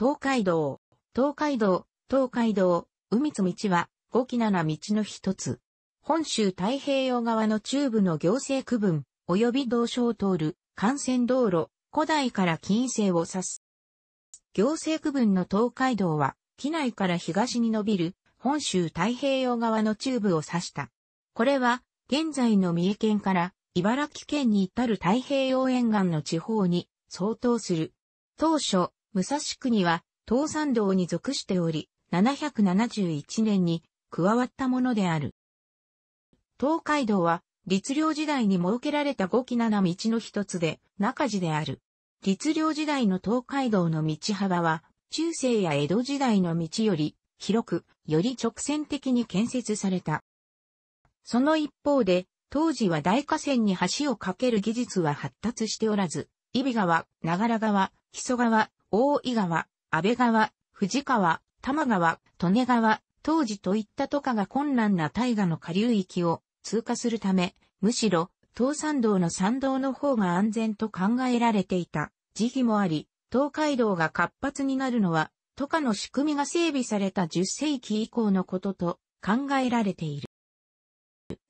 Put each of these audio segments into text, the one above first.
東海道、東海道、東海道、海津道は、五期七道の一つ。本州太平洋側の中部の行政区分、及び道所を通る幹線道路、古代から近世を指す。行政区分の東海道は、機内から東に伸びる本州太平洋側の中部を指した。これは、現在の三重県から茨城県に至る太平洋沿岸の地方に相当する。当初、武蔵国は東山道に属しており、771年に加わったものである。東海道は、律令時代に設けられた五期七道の一つで、中寺である。律令時代の東海道の道幅は、中世や江戸時代の道より、広く、より直線的に建設された。その一方で、当時は大河川に橋を架ける技術は発達しておらず、揖斐川、長良川、木曽川、大井川、安倍川、藤川、玉川、利根川、当時といったとかが困難な大河の下流域を通過するため、むしろ、東山道の山道の方が安全と考えられていた時期もあり、東海道が活発になるのは、都下の仕組みが整備された10世紀以降のことと考えられている。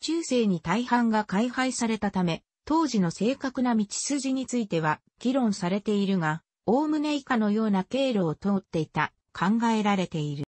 中世に大半が開廃されたため、当時の正確な道筋については議論されているが、おおむね以下のような経路を通っていた、考えられている。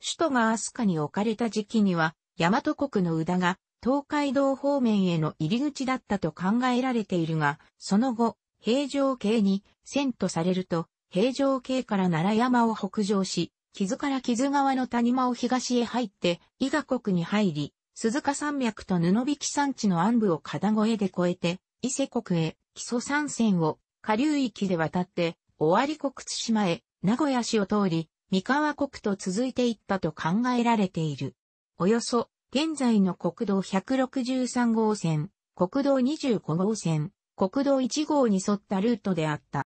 首都が飛鳥に置かれた時期には、大和国の宇田が東海道方面への入り口だったと考えられているが、その後、平城系に遷都されると、平城系から奈良山を北上し、木津から木津川の谷間を東へ入って、伊賀国に入り、鈴鹿山脈と布引山地の暗部を片越で越えて、伊勢国へ、基礎山線を下流域で渡って、尾張国津島へ、名古屋市を通り、三河国と続いていったと考えられている。およそ、現在の国道163号線、国道25号線、国道1号に沿ったルートであった。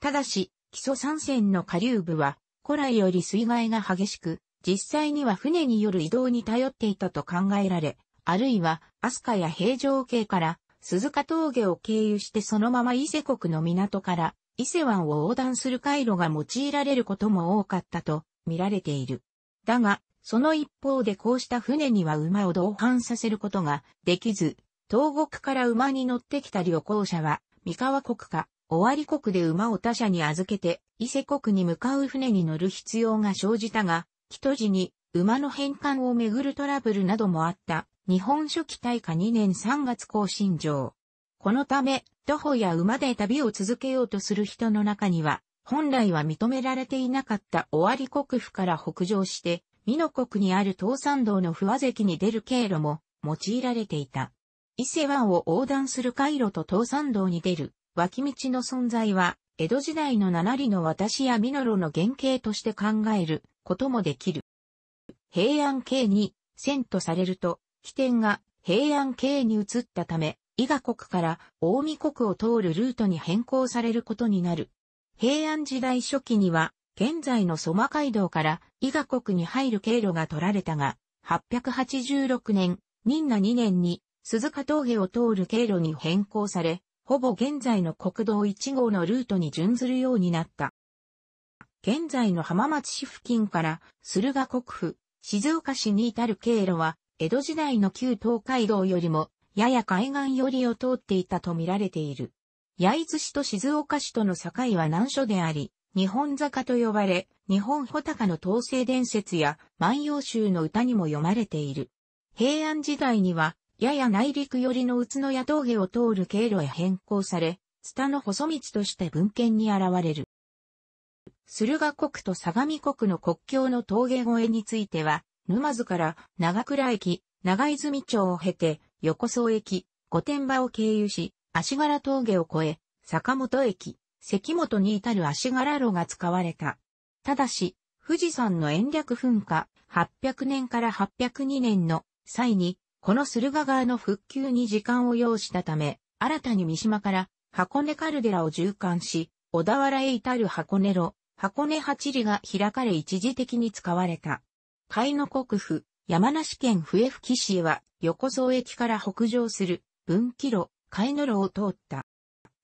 ただし、基礎参線の下流部は、古来より水害が激しく、実際には船による移動に頼っていたと考えられ、あるいは、アスカや平城系から鈴鹿峠を経由してそのまま伊勢国の港から伊勢湾を横断する回路が用いられることも多かったと見られている。だが、その一方でこうした船には馬を同伴させることができず、東国から馬に乗ってきた旅行者は、三河国か、尾張国で馬を他社に預けて、伊勢国に向かう船に乗る必要が生じたが、人時に馬の返還をめぐるトラブルなどもあった日本初期大化2年3月更新上。このため、徒歩や馬で旅を続けようとする人の中には、本来は認められていなかった尾張国府から北上して、美濃国にある東山道の不和関に出る経路も用いられていた。伊勢湾を横断する回路と東山道に出る脇道の存在は、江戸時代の七里の私や美濃路の原型として考えることもできる。平安系に遷とされると、起点が平安京に移ったため、伊賀国から大見国を通るルートに変更されることになる。平安時代初期には、現在の蘇我街道から伊賀国に入る経路が取られたが、886年、任那2年に鈴鹿峠を通る経路に変更され、ほぼ現在の国道1号のルートに準ずるようになった。現在の浜松市付近から駿河国府、静岡市に至る経路は江戸時代の旧東海道よりも、やや海岸寄りを通っていたと見られている。焼津市と静岡市との境は難所であり、日本坂と呼ばれ、日本穂高の統制伝説や万葉集の歌にも読まれている。平安時代には、やや内陸寄りの宇都宮峠を通る経路へ変更され、下の細道として文献に現れる。駿河国と相模国の国境の峠越えについては、沼津から長倉駅、長泉町を経て、横荘駅、御殿場を経由し、足柄峠を越え、坂本駅、関本に至る足柄路が使われた。ただし、富士山の延暦噴火、800年から802年の際に、この駿河川の復旧に時間を要したため、新たに三島から箱根カルデラを縦貫し、小田原へ至る箱根路、箱根八里が開かれ一時的に使われた。海の国府、山梨県笛吹市へは、横蔵駅から北上する、分岐路、海の路を通った。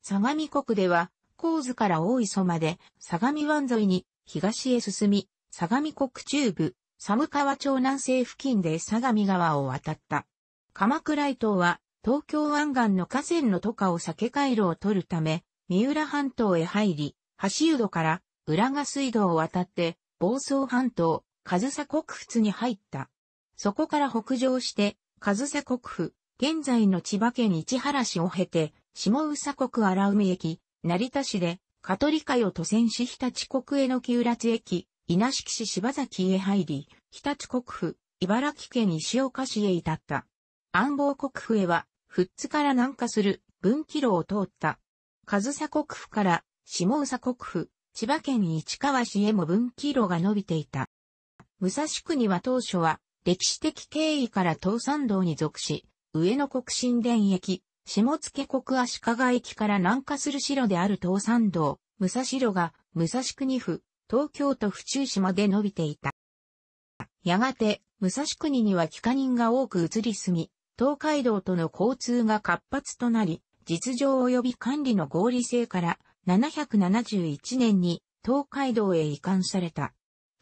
相模国では、高津から大磯まで、相模湾沿いに、東へ進み、相模国中部、寒川町南西付近で相模川を渡った。鎌倉伊東は、東京湾岸の河川の渡河を避け回路を取るため、三浦半島へ入り、橋湯戸から、浦賀水道を渡って、房総半島、上総国府に入った。そこから北上して、上総国府、現在の千葉県市原市を経て、下宇佐国荒海駅、成田市で、カトリカヨ都線市日立国への旧立駅、稲敷市柴崎へ入り、日立国府、茨城県石岡市へ至った。安房国府へは、富津から南下する分岐路を通った。上総国府から下宇佐国府、千葉県市川市へも分岐路が伸びていた。武蔵国は当初は、歴史的経緯から東山道に属し、上野国神殿駅、下野国足利駅から南下する城である東山道、武蔵城が武蔵国府、東京都府中市まで伸びていた。やがて、武蔵国には帰化人が多く移り住み、東海道との交通が活発となり、実情及び管理の合理性から、771年に東海道へ移管された。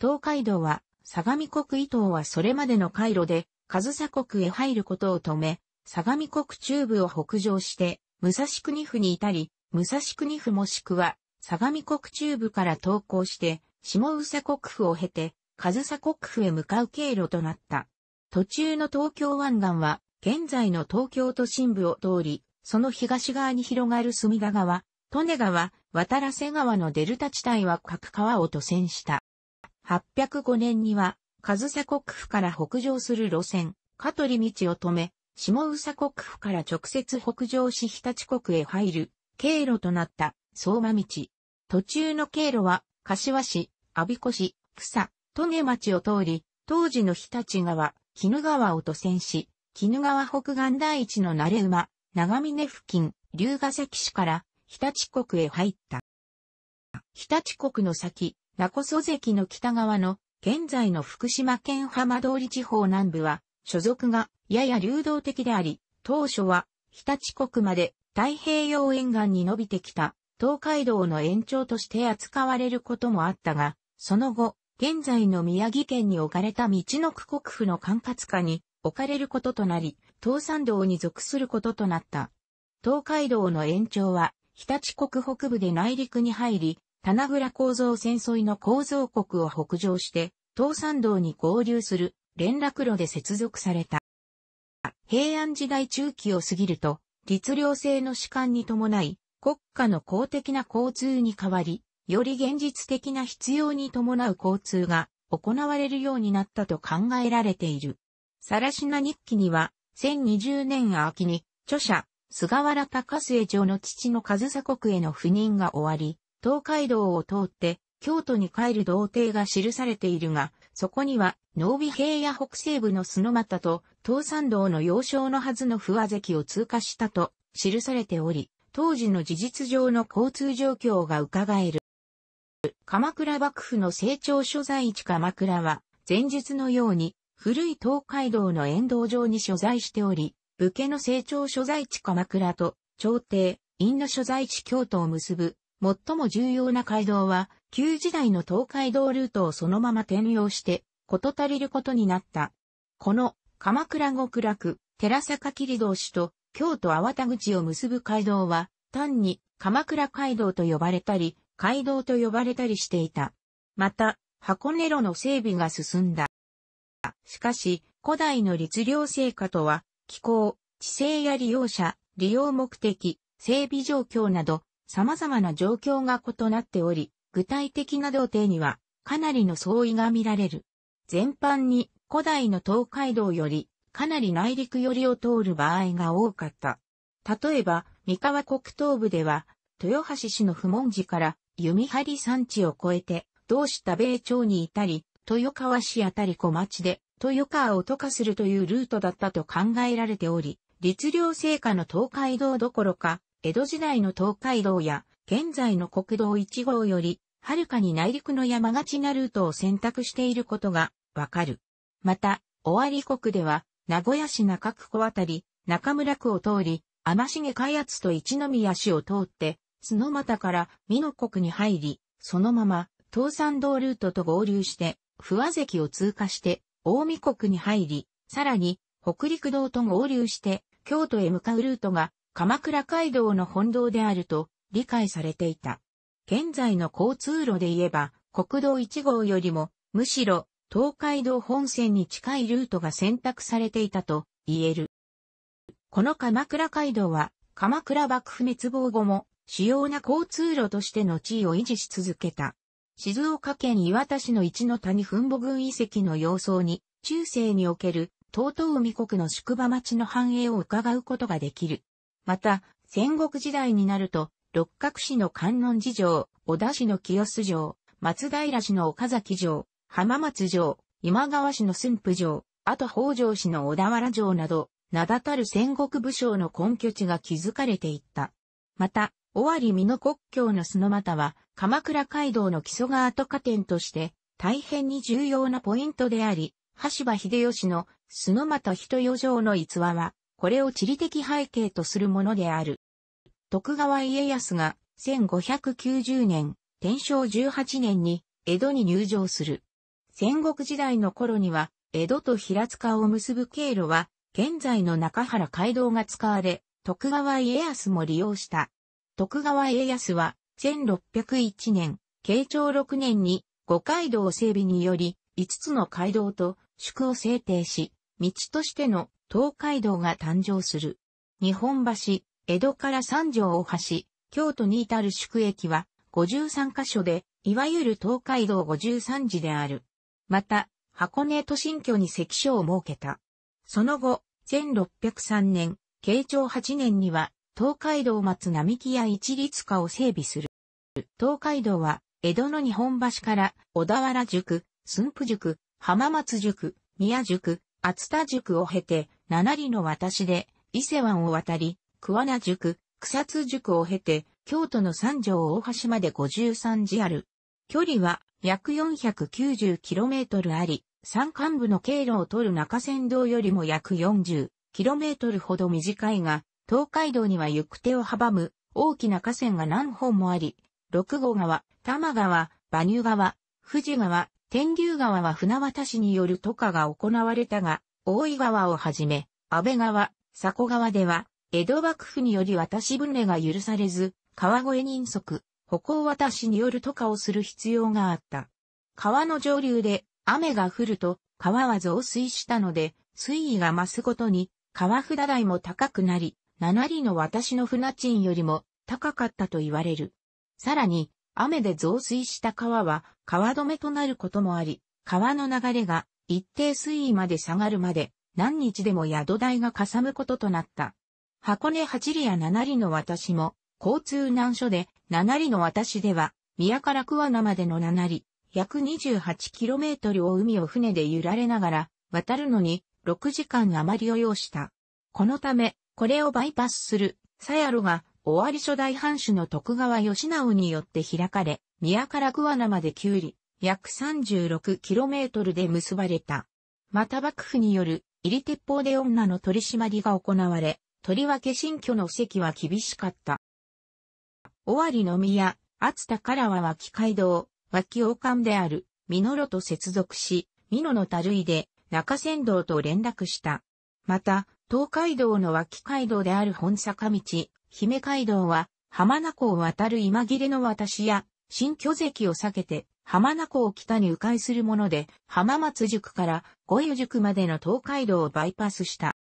東海道は相模国伊東はそれまでの回路で、上佐国へ入ることを止め、相模国中部を北上して、武蔵国府に至り、武蔵国府もしくは、相模国中部から投降して、下宇佐国府を経て、上佐国府へ向かう経路となった。途中の東京湾岸は、現在の東京都心部を通り、その東側に広がる隅田川、利根川、渡良瀬川のデルタ地帯は各川を渡船した。805年には、上総国府から北上する路線、香取道を止め、下宇佐国府から直接北上し日立国へ入る、経路となった、相馬道。途中の経路は、柏市、阿孫子市、草、戸町を通り、当時の日立川、鬼怒川を渡船し、鬼怒川北岸第一の慣れ馬、長峰付近、龍ヶ崎市から、日立国へ入った。日立国の先、コソ関の北側の現在の福島県浜通り地方南部は、所属がやや流動的であり、当初は日立国まで太平洋沿岸に伸びてきた東海道の延長として扱われることもあったが、その後、現在の宮城県に置かれた道の区国府の管轄下に置かれることとなり、東山道に属することとなった。東海道の延長は、日立国北部で内陸に入り、棚倉構造戦争いの構造国を北上して、東山道に合流する連絡路で接続された。平安時代中期を過ぎると、律令制の主観に伴い、国家の公的な交通に変わり、より現実的な必要に伴う交通が行われるようになったと考えられている。さらしな日記には、1020年秋に、著者、菅原高末城の父の上総国への赴任が終わり、東海道を通って京都に帰る道程が記されているが、そこには、濃尾平野北西部の砂俣と、東山道の要衝のはずの不和関を通過したと、記されており、当時の事実上の交通状況が伺える。鎌倉幕府の成長所在地鎌倉は、前述のように、古い東海道の沿道上に所在しており、武家の成長所在地鎌倉と、朝廷、院の所在地京都を結ぶ最も重要な街道は、旧時代の東海道ルートをそのまま転用して、こと足りることになった。この、鎌倉極楽、寺坂切通市と、京都粟田口を結ぶ街道は、単に、鎌倉街道と呼ばれたり、街道と呼ばれたりしていた。また、箱根路の整備が進んだ。しかし、古代の律令成果とは、気候、地勢や利用者、利用目的、整備状況など、様々な状況が異なっており、具体的な童貞にはかなりの相違が見られる。全般に古代の東海道よりかなり内陸寄りを通る場合が多かった。例えば、三河国東部では、豊橋市の不問寺から弓張山地を越えて、同志田米町にいたり、豊川市あたり小町で、豊川を渡化するというルートだったと考えられており、律令成果の東海道どころか、江戸時代の東海道や現在の国道1号より、はるかに内陸の山がちなルートを選択していることがわかる。また、尾張国では、名古屋市中区湖渡り、中村区を通り、天重開発と一宮市を通って、角又から美濃国に入り、そのまま、東山道ルートと合流して、不和関を通過して、大見国に入り、さらに、北陸道と合流して、京都へ向かうルートが鎌倉街道の本堂であると理解されていた。現在の交通路で言えば、国道1号よりも、むしろ、東海道本線に近いルートが選択されていたと言える。この鎌倉街道は、鎌倉幕府滅亡後も、主要な交通路としての地位を維持し続けた。静岡県磐田市の一の谷墳母群遺跡の様相に、中世における、東東海国の宿場町の繁栄を伺うことができる。また、戦国時代になると、六角市の観音寺城、小田市の清洲城、松平市の岡崎城、浜松城、今川市の駿府城、あと北条市の小田原城など、名だたる戦国武将の根拠地が築かれていった。また、尾張美濃国境の須又は、鎌倉街道の基礎が渡加点として、大変に重要なポイントであり、橋場秀吉の須又人余城の逸話は、これを地理的背景とするものである。徳川家康が1590年、天正18年に江戸に入城する。戦国時代の頃には、江戸と平塚を結ぶ経路は、現在の中原街道が使われ、徳川家康も利用した。徳川家康は、1601年、慶長6年に、五街道整備により、5つの街道と宿を制定し、道としての東海道が誕生する。日本橋、江戸から三条大橋、京都に至る宿駅は53カ所で、いわゆる東海道53時である。また、箱根都新居に関所を設けた。その後、1603年、慶長8年には、東海道松並木や一律化を整備する。東海道は、江戸の日本橋から、小田原塾、駿府塾、浜松塾、宮塾、厚田塾を経て、七里の私で、伊勢湾を渡り、桑名塾、草津塾を経て、京都の三条大橋まで5 3ある。距離は約 490km あり、山間部の経路を取る中山道よりも約 40km ほど短いが、東海道には行く手を阻む大きな河川が何本もあり、六号川、多摩川、馬乳川、富士川、天竜川は船渡市による渡河が行われたが、大井川をはじめ、安倍川、佐古川では、江戸幕府により渡し船が許されず、川越人足、歩行渡しによる渡河をする必要があった。川の上流で雨が降ると川は増水したので、水位が増すごとに川札台も高くなり、7里の私の船賃よりも高かったと言われる。さらに、雨で増水した川は川止めとなることもあり、川の流れが一定水位まで下がるまで何日でも宿代がかさむこととなった。箱根八里や七里の私も交通難所で七里の私では宮から桑名までの七里、約 28km を海を船で揺られながら渡るのに6時間余りを要した。このため、これをバイパスする、サヤロが尾張初代藩主の徳川義直によって開かれ、宮から桑名まで9里、約 36km で結ばれた。また幕府による、入り鉄砲で女の取り締まりが行われ、とりわけ新居の席は厳しかった。尾張の宮、厚田からは脇街道、脇王冠である、美濃路と接続し、美濃のたるいで、中山道と連絡した。また、東海道の脇街道である本坂道、姫街道は、浜名湖を渡る今切れの私や、新巨石を避けて、浜名湖を北に迂回するもので、浜松塾から五湯塾までの東海道をバイパスした。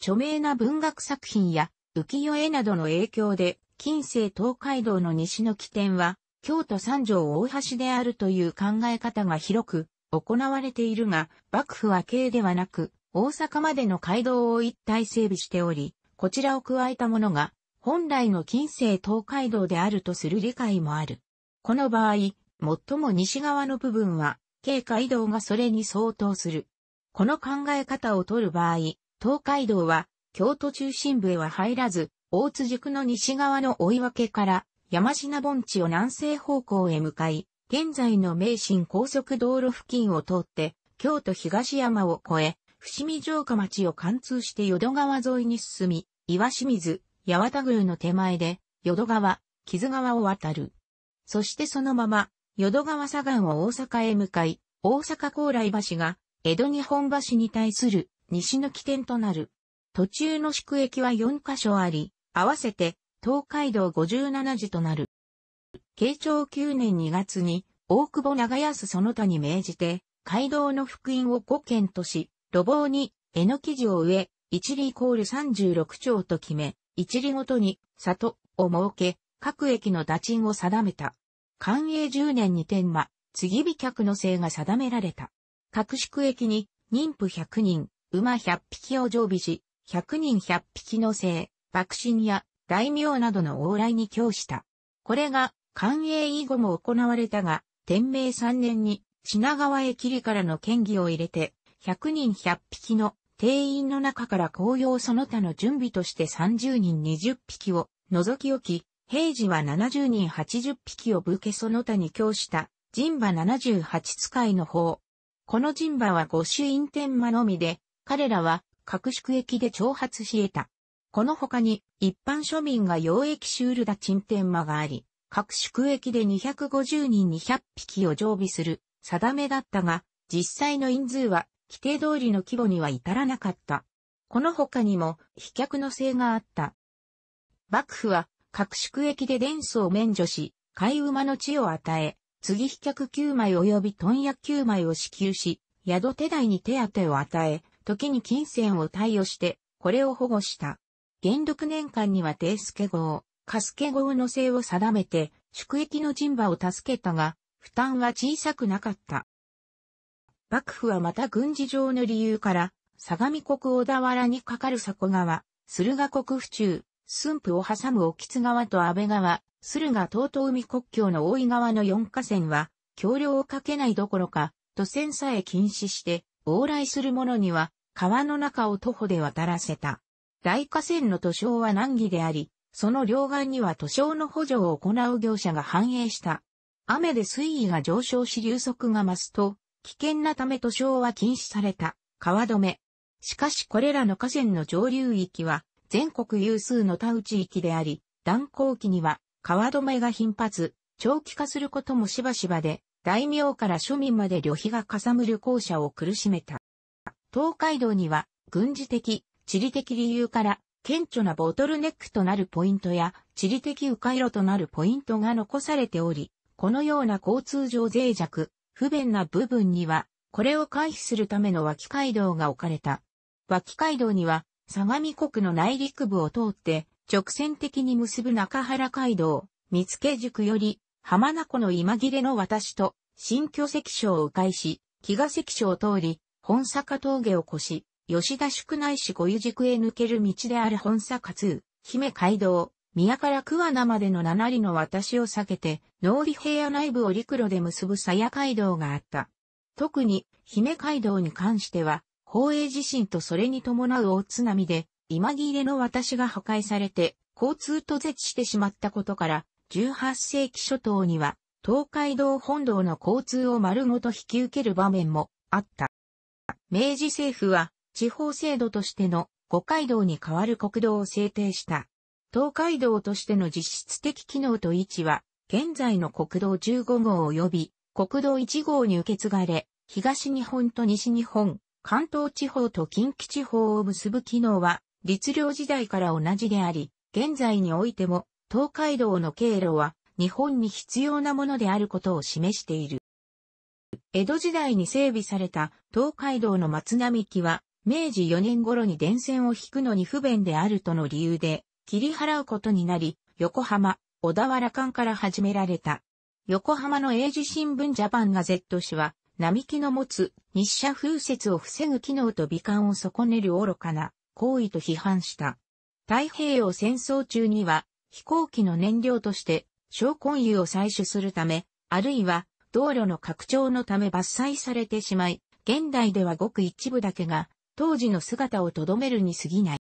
著名な文学作品や浮世絵などの影響で、近世東海道の西の起点は、京都三条大橋であるという考え方が広く行われているが、幕府は京ではなく、大阪までの街道を一体整備しており、こちらを加えたものが、本来の近世東海道であるとする理解もある。この場合、最も西側の部分は、京海道がそれに相当する。この考え方を取る場合、東海道は、京都中心部へは入らず、大津塾の西側の追い分けから、山品盆地を南西方向へ向かい、現在の名神高速道路付近を通って、京都東山を越え、伏見城下町を貫通して淀川沿いに進み、岩清水、八幡宮の手前で、淀川、木津川を渡る。そしてそのまま、淀川左岸を大阪へ向かい、大阪高麗橋が、江戸日本橋に対する西の起点となる。途中の宿駅は4カ所あり、合わせて東海道57時となる。慶長9年2月に大久保長安その他に命じて、街道の福音を5県とし、路傍に、えのき事を植え、一里イコール三十六丁と決め、一里ごとに、里を設け、各駅の打賃を定めた。寛永十年に天馬、次美客の姓が定められた。各宿駅に、妊婦百人、馬百匹を常備し、百人百匹の姓、幕臣や大名などの往来に供した。これが、寛永以後も行われたが、天明三年に、品川駅里からの権議を入れて、100人100匹の定員の中から紅葉その他の準備として30人20匹を除き置き、平時は70人80匹を武家その他に供した人馬78使いの方。この人馬は五種印天馬のみで、彼らは各宿駅で挑発し得た。この他に一般庶民が溶液シュールダ鎮天馬があり、各宿駅で250人200匹を常備する定めだったが、実際の人数は規定通りの規模には至らなかった。この他にも、飛脚の性があった。幕府は、各宿駅で伝祖を免除し、貝馬の地を与え、次飛脚9枚及び豚薬9枚を支給し、宿手代に手当を与え、時に金銭を貸与して、これを保護した。元禄年間には定助号、加助号の性を定めて、宿役の人馬を助けたが、負担は小さくなかった。幕府はまた軍事上の理由から、相模国小田原に架かる迫川、駿河国府中、駿府を挟む沖津川と安倍川、駿河東東海国境の大井川の四河川は、橋梁をかけないどころか、渡船さえ禁止して、往来する者には、川の中を徒歩で渡らせた。大河川の土装は難儀であり、その両岸には土装の補助を行う業者が繁栄した。雨で水位が上昇し流速が増すと、危険なため塗装は禁止された、川止め。しかしこれらの河川の上流域は、全国有数の田内域であり、断行期には、川止めが頻発、長期化することもしばしばで、大名から庶民まで旅費がかさむ旅行者を苦しめた。東海道には、軍事的、地理的理由から、顕著なボトルネックとなるポイントや、地理的迂回路となるポイントが残されており、このような交通上脆弱、不便な部分には、これを回避するための脇街道が置かれた。脇街道には、相模国の内陸部を通って、直線的に結ぶ中原街道、見附塾より、浜名湖の今切れの私と、新居関所を迂回し、木賀関所を通り、本坂峠を越し、吉田宿内市五湯塾へ抜ける道である本坂通、姫街道、宮から桑名までの七里の私を避けて、農理平野内部を陸路で結ぶ鞘街道があった。特に、姫街道に関しては、宝永地震とそれに伴う大津波で、今切れの私が破壊されて、交通途絶してしまったことから、18世紀初頭には、東海道本道の交通を丸ごと引き受ける場面もあった。明治政府は、地方制度としての五街道に代わる国道を制定した。東海道としての実質的機能と位置は、現在の国道15号及び国道1号に受け継がれ、東日本と西日本、関東地方と近畿地方を結ぶ機能は、律令時代から同じであり、現在においても、東海道の経路は、日本に必要なものであることを示している。江戸時代に整備された東海道の松並木は、明治4年頃に電線を引くのに不便であるとの理由で、切り払うことになり、横浜、小田原間から始められた。横浜の英字新聞ジャパンが Z 氏は、並木の持つ日射風雪を防ぐ機能と美観を損ねる愚かな行為と批判した。太平洋戦争中には飛行機の燃料として小魂油を採取するため、あるいは道路の拡張のため伐採されてしまい、現代ではごく一部だけが当時の姿をとどめるに過ぎない。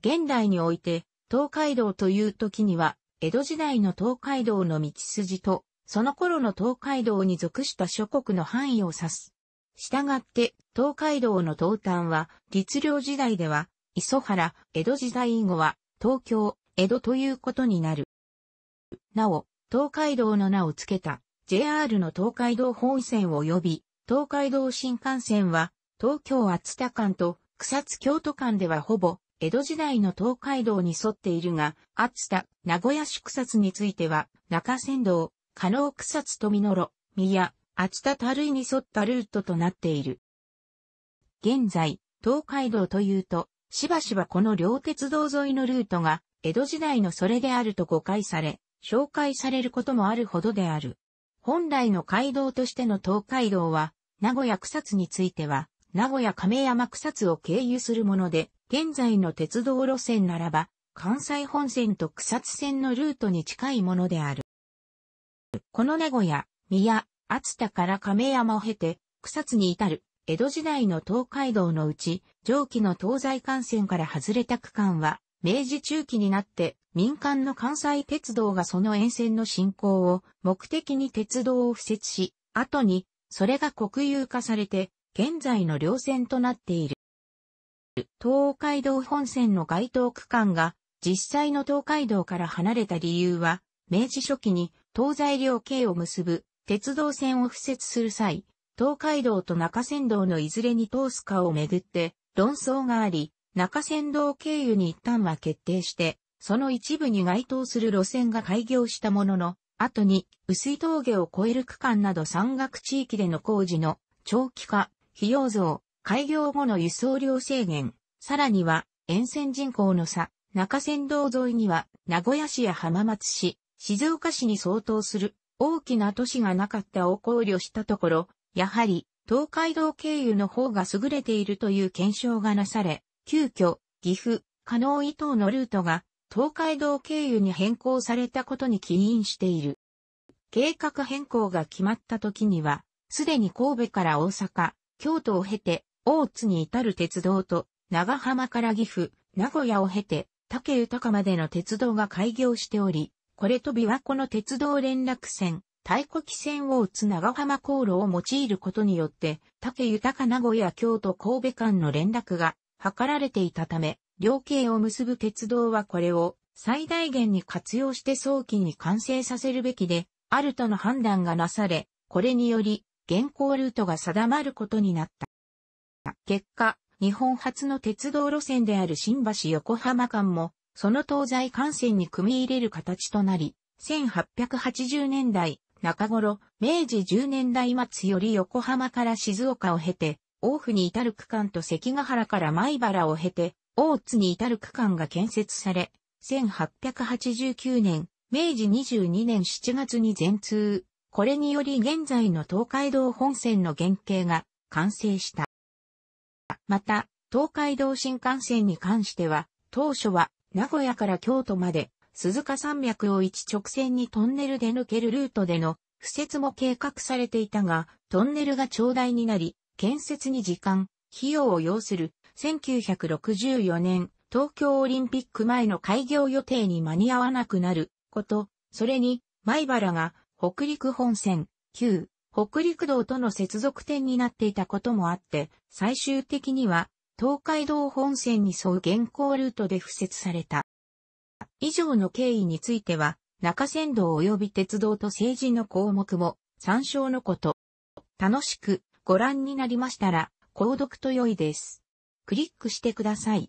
現代において、東海道という時には、江戸時代の東海道の道筋と、その頃の東海道に属した諸国の範囲を指す。したがって、東海道の東端は、律令時代では、磯原、江戸時代以後は、東京、江戸ということになる。なお、東海道の名を付けた、JR の東海道本線及び、東海道新幹線は、東京厚田間と草津京都間ではほぼ江戸時代の東海道に沿っているが、厚田、名古屋市草津については、中山道、加納草津富野路、宮、厚田樽井に沿ったルートとなっている。現在、東海道というと、しばしばこの両鉄道沿いのルートが、江戸時代のそれであると誤解され、紹介されることもあるほどである。本来の街道としての東海道は、名古屋草津については、名古屋亀山草津を経由するもので、現在の鉄道路線ならば、関西本線と草津線のルートに近いものである。この名古屋、宮、熱田から亀山を経て、草津に至る、江戸時代の東海道のうち、上記の東西幹線から外れた区間は、明治中期になって民間の関西鉄道がその沿線の進行を目的に鉄道を敷設し、後にそれが国有化されて現在の両線となっている。東海道本線の該当区間が実際の東海道から離れた理由は、明治初期に東西両系を結ぶ鉄道線を敷設する際、東海道と中山道のいずれに通すかをめぐって論争があり、中山道経由に一旦は決定して、その一部に該当する路線が開業したものの、後に薄い峠を越える区間など山岳地域での工事の長期化、費用増、開業後の輸送量制限、さらには、沿線人口の差、中山道沿いには、名古屋市や浜松市、静岡市に相当する大きな都市がなかったを考慮したところ、やはり東海道経由の方が優れているという検証がなされ、急遽、岐阜、加納伊東のルートが東海道経由に変更されたことに起因している。計画変更が決まった時には、すでに神戸から大阪、京都を経て、大津に至る鉄道と長浜から岐阜、名古屋を経て、竹豊までの鉄道が開業しており、これと琵琶湖の鉄道連絡線、太古機線を打つ長浜航路を用いることによって、竹豊名古屋京都神戸間の連絡が図られていたため、両系を結ぶ鉄道はこれを最大限に活用して早期に完成させるべきで、あるとの判断がなされ、これにより、現行ルートが定まることになった。結果、日本初の鉄道路線である新橋横浜間も、その東西幹線に組み入れる形となり、1880年代中頃、明治10年代末より横浜から静岡を経て、大府に至る区間と関ヶ原から米原を経て、大津に至る区間が建設され、1889年、明治22年7月に全通。これにより現在の東海道本線の原型が完成した。また、東海道新幹線に関しては、当初は名古屋から京都まで鈴鹿山脈を一直線にトンネルで抜けるルートでの敷設も計画されていたが、トンネルが長大になり、建設に時間、費用を要する1964年東京オリンピック前の開業予定に間に合わなくなること、それに、前原が北陸本線、旧北陸道との接続点になっていたこともあって、最終的には東海道本線に沿う現行ルートで付設された。以上の経緯については、中山道及び鉄道と政治の項目も参照のこと。楽しくご覧になりましたら、購読と良いです。クリックしてください。